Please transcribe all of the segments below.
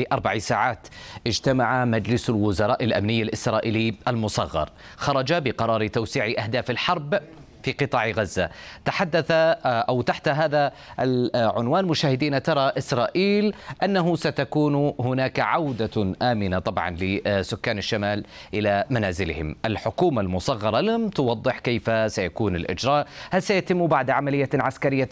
لأربع ساعات اجتمع مجلس الوزراء الأمني الإسرائيلي المصغر خرج بقرار توسيع أهداف الحرب في قطاع غزة تحدث آه، أو تحت هذا العنوان مشاهدين ترى إسرائيل أنه ستكون هناك عودة آمنة طبعا لسكان الشمال إلى منازلهم الحكومة المصغرة لم توضح كيف سيكون الإجراء هل سيتم بعد عملية عسكرية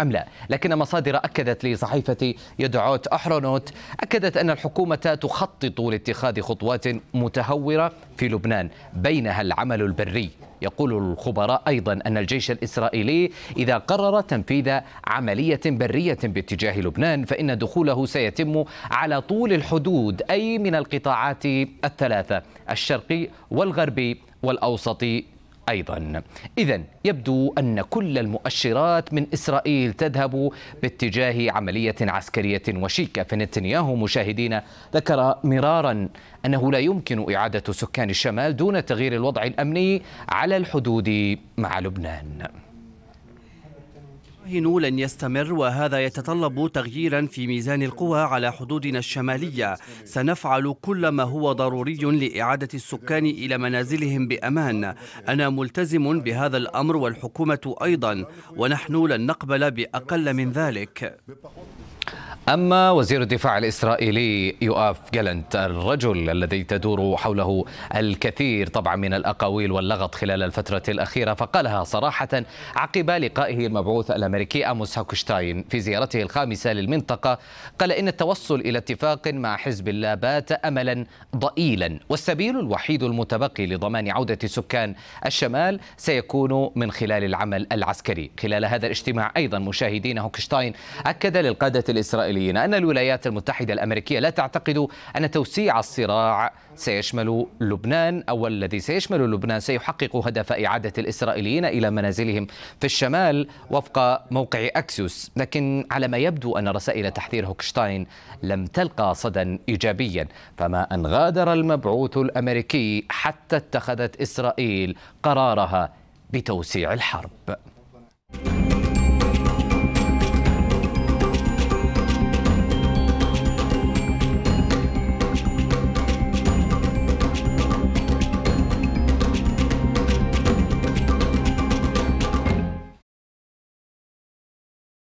أم لا لكن مصادر أكدت لصحيفة يدعوت أحرونوت أكدت أن الحكومة تخطط لاتخاذ خطوات متهورة في لبنان بينها العمل البري يقول الخبراء أيضا أن الجيش الإسرائيلي إذا قرر تنفيذ عملية برية باتجاه لبنان فإن دخوله سيتم على طول الحدود أي من القطاعات الثلاثة الشرقي والغربي والأوسطي أيضا إذا يبدو أن كل المؤشرات من إسرائيل تذهب باتجاه عملية عسكرية وشيكة فنتنياهو مشاهدين ذكر مرارا أنه لا يمكن إعادة سكان الشمال دون تغيير الوضع الأمني على الحدود مع لبنان الراهن لن يستمر وهذا يتطلب تغييرا في ميزان القوى على حدودنا الشمالية سنفعل كل ما هو ضروري لإعادة السكان إلى منازلهم بأمان أنا ملتزم بهذا الأمر والحكومة أيضا ونحن لن نقبل بأقل من ذلك أما وزير الدفاع الإسرائيلي يؤاف جالنت الرجل الذي تدور حوله الكثير طبعا من الأقاويل واللغط خلال الفترة الأخيرة فقالها صراحة عقب لقائه المبعوث الأمريكي أموس هاكشتاين في زيارته الخامسة للمنطقة قال إن التوصل إلى اتفاق مع حزب الله بات أملا ضئيلا والسبيل الوحيد المتبقي لضمان عودة سكان الشمال سيكون من خلال العمل العسكري خلال هذا الاجتماع أيضا مشاهدين هوكشتاين أكد للقادة الإسرائيلية الإسرائيليين أن الولايات المتحدة الأمريكية لا تعتقد أن توسيع الصراع سيشمل لبنان أو الذي سيشمل لبنان سيحقق هدف إعادة الإسرائيليين إلى منازلهم في الشمال وفق موقع أكسيوس لكن على ما يبدو أن رسائل تحذير هوكشتاين لم تلقى صدا إيجابيا فما أن غادر المبعوث الأمريكي حتى اتخذت إسرائيل قرارها بتوسيع الحرب